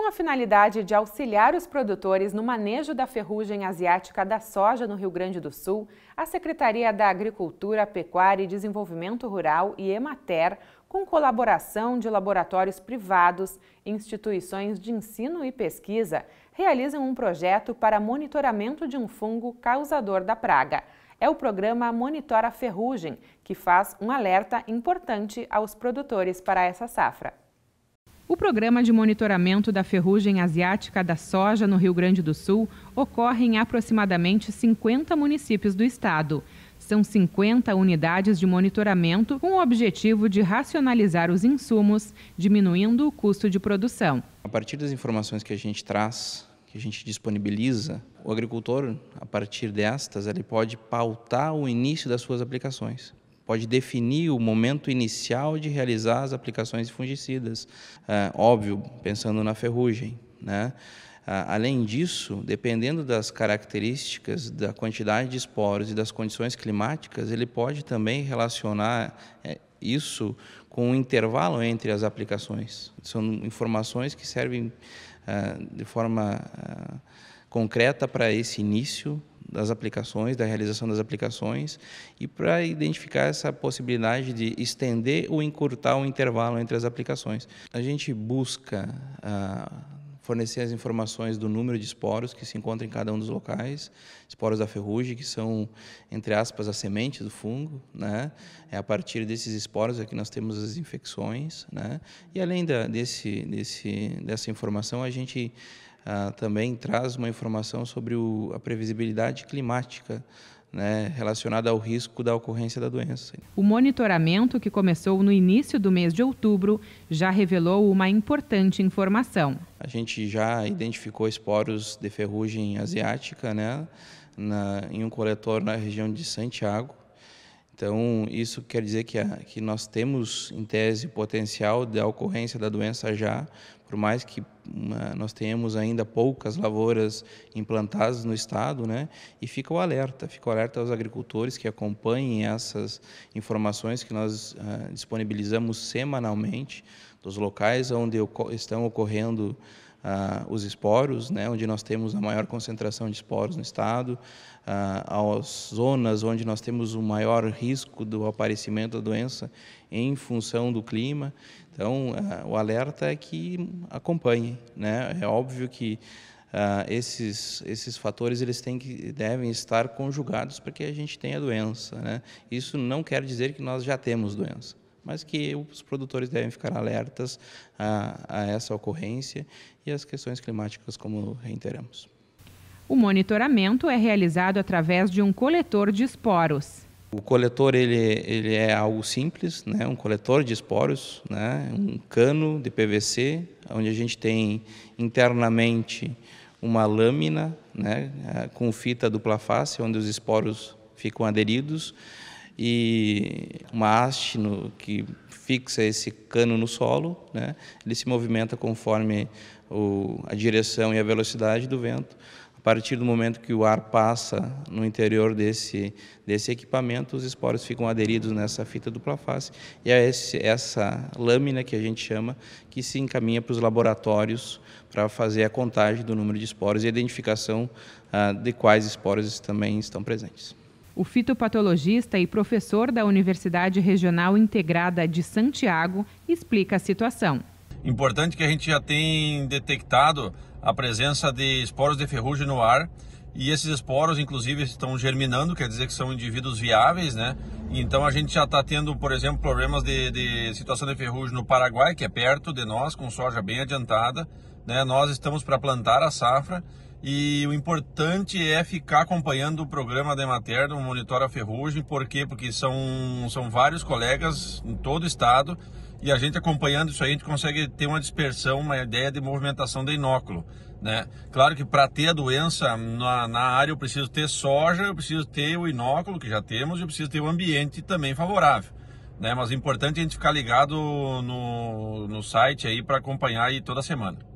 Com a finalidade de auxiliar os produtores no manejo da ferrugem asiática da soja no Rio Grande do Sul, a Secretaria da Agricultura, Pecuária e Desenvolvimento Rural e Emater, com colaboração de laboratórios privados, instituições de ensino e pesquisa, realizam um projeto para monitoramento de um fungo causador da praga. É o programa Monitora Ferrugem, que faz um alerta importante aos produtores para essa safra. O programa de monitoramento da ferrugem asiática da soja no Rio Grande do Sul ocorre em aproximadamente 50 municípios do estado. São 50 unidades de monitoramento com o objetivo de racionalizar os insumos, diminuindo o custo de produção. A partir das informações que a gente traz, que a gente disponibiliza, o agricultor, a partir destas, ele pode pautar o início das suas aplicações pode definir o momento inicial de realizar as aplicações de fungicidas. É, óbvio, pensando na ferrugem. Né? Além disso, dependendo das características, da quantidade de esporos e das condições climáticas, ele pode também relacionar é, isso com o intervalo entre as aplicações. São informações que servem é, de forma é, concreta para esse início das aplicações, da realização das aplicações e para identificar essa possibilidade de estender ou encurtar o intervalo entre as aplicações. A gente busca ah, fornecer as informações do número de esporos que se encontram em cada um dos locais, esporos da ferrugem, que são, entre aspas, a semente do fungo. Né? É a partir desses esporos é que nós temos as infecções. Né? E além da, desse, desse, dessa informação, a gente ah, também traz uma informação sobre o, a previsibilidade climática né, relacionada ao risco da ocorrência da doença. O monitoramento, que começou no início do mês de outubro, já revelou uma importante informação. A gente já identificou esporos de ferrugem asiática né, na, em um coletor na região de Santiago. Então, isso quer dizer que, a, que nós temos, em tese, potencial da ocorrência da doença já, por mais que uma, nós tenhamos ainda poucas lavouras implantadas no estado, né? E fica o alerta, fica o alerta aos agricultores que acompanhem essas informações que nós uh, disponibilizamos semanalmente dos locais onde estão ocorrendo ah, os esporos, né, onde nós temos a maior concentração de esporos no estado, ah, as zonas onde nós temos o maior risco do aparecimento da doença em função do clima. Então, ah, o alerta é que acompanhe. Né? É óbvio que ah, esses, esses fatores eles têm que, devem estar conjugados para que a gente tenha doença. Né? Isso não quer dizer que nós já temos doença mas que os produtores devem ficar alertas a, a essa ocorrência e as questões climáticas, como reiteramos. O monitoramento é realizado através de um coletor de esporos. O coletor ele, ele é algo simples, né? um coletor de esporos, né? um cano de PVC, onde a gente tem internamente uma lâmina né? Ah, com fita dupla face, onde os esporos ficam aderidos e uma haste no, que fixa esse cano no solo, né? ele se movimenta conforme o, a direção e a velocidade do vento. A partir do momento que o ar passa no interior desse, desse equipamento, os esporos ficam aderidos nessa fita dupla face e é esse, essa lâmina que a gente chama que se encaminha para os laboratórios para fazer a contagem do número de esporos e a identificação ah, de quais esporos também estão presentes o fitopatologista e professor da Universidade Regional Integrada de Santiago explica a situação. Importante que a gente já tem detectado a presença de esporos de ferrugem no ar e esses esporos, inclusive, estão germinando, quer dizer que são indivíduos viáveis, né? Então a gente já está tendo, por exemplo, problemas de, de, situação de ferrugem no Paraguai, que é perto de nós, com soja bem adiantada, né? Nós estamos para plantar a safra e o importante é ficar acompanhando o programa da Emater, do Monitora Ferrugem, por quê? Porque são, são vários colegas em todo o estado e a gente acompanhando isso aí, a gente consegue ter uma dispersão, uma ideia de movimentação de inóculo. Né? Claro que para ter a doença na, na, área eu preciso ter soja, eu preciso ter o inóculo que já temos e eu preciso ter o um ambiente também favorável. Né? Mas é importante a gente ficar ligado no, no site aí para acompanhar aí toda semana.